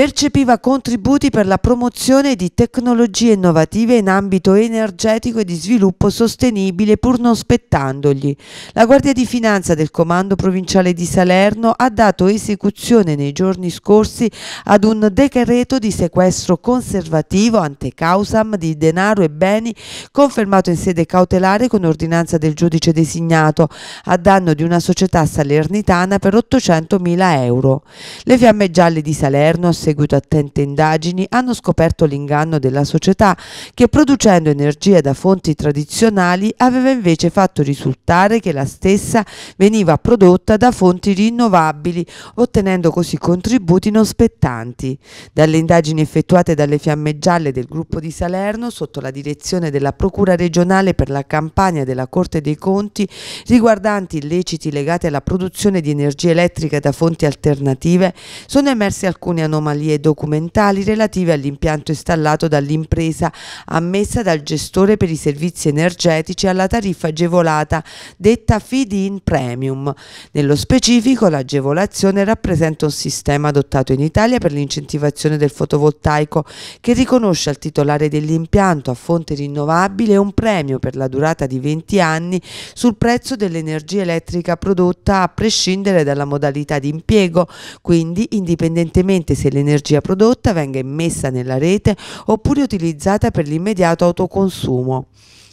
percepiva contributi per la promozione di tecnologie innovative in ambito energetico e di sviluppo sostenibile pur non spettandogli. La Guardia di Finanza del Comando Provinciale di Salerno ha dato esecuzione nei giorni scorsi ad un decreto di sequestro conservativo ante causam di denaro e beni confermato in sede cautelare con ordinanza del giudice designato a danno di una società salernitana per 800.000 euro. Le fiamme gialle di Salerno, se seguito attente indagini, hanno scoperto l'inganno della società che producendo energia da fonti tradizionali aveva invece fatto risultare che la stessa veniva prodotta da fonti rinnovabili, ottenendo così contributi non spettanti. Dalle indagini effettuate dalle Fiamme Gialle del gruppo di Salerno, sotto la direzione della Procura regionale per la campagna della Corte dei Conti, riguardanti illeciti legati alla produzione di energia elettrica da fonti alternative, sono emerse alcune anomalie anomalie documentali relative all'impianto installato dall'impresa ammessa dal gestore per i servizi energetici alla tariffa agevolata detta Feed-in Premium. Nello specifico l'agevolazione rappresenta un sistema adottato in Italia per l'incentivazione del fotovoltaico che riconosce al titolare dell'impianto a fonte rinnovabile un premio per la durata di 20 anni sul prezzo dell'energia elettrica prodotta a prescindere dalla modalità di impiego, quindi indipendentemente se l'energia l'energia prodotta venga immessa nella rete oppure utilizzata per l'immediato autoconsumo.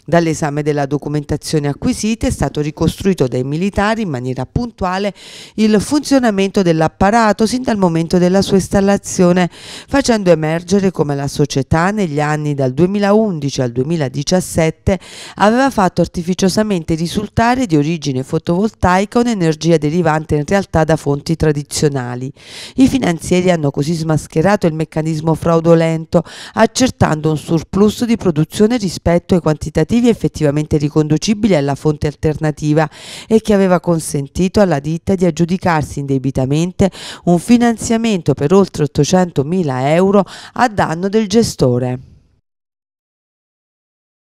Dall'esame della documentazione acquisita è stato ricostruito dai militari in maniera puntuale il funzionamento dell'apparato sin dal momento della sua installazione, facendo emergere come la società negli anni dal 2011 al 2017 aveva fatto artificiosamente risultare di origine fotovoltaica un'energia derivante in realtà da fonti tradizionali. I finanzieri hanno così smascherato il meccanismo fraudolento, accertando un surplus di produzione rispetto ai quantitativi motivi effettivamente riconducibili alla fonte alternativa e che aveva consentito alla ditta di aggiudicarsi indebitamente un finanziamento per oltre 800 mila euro a danno del gestore.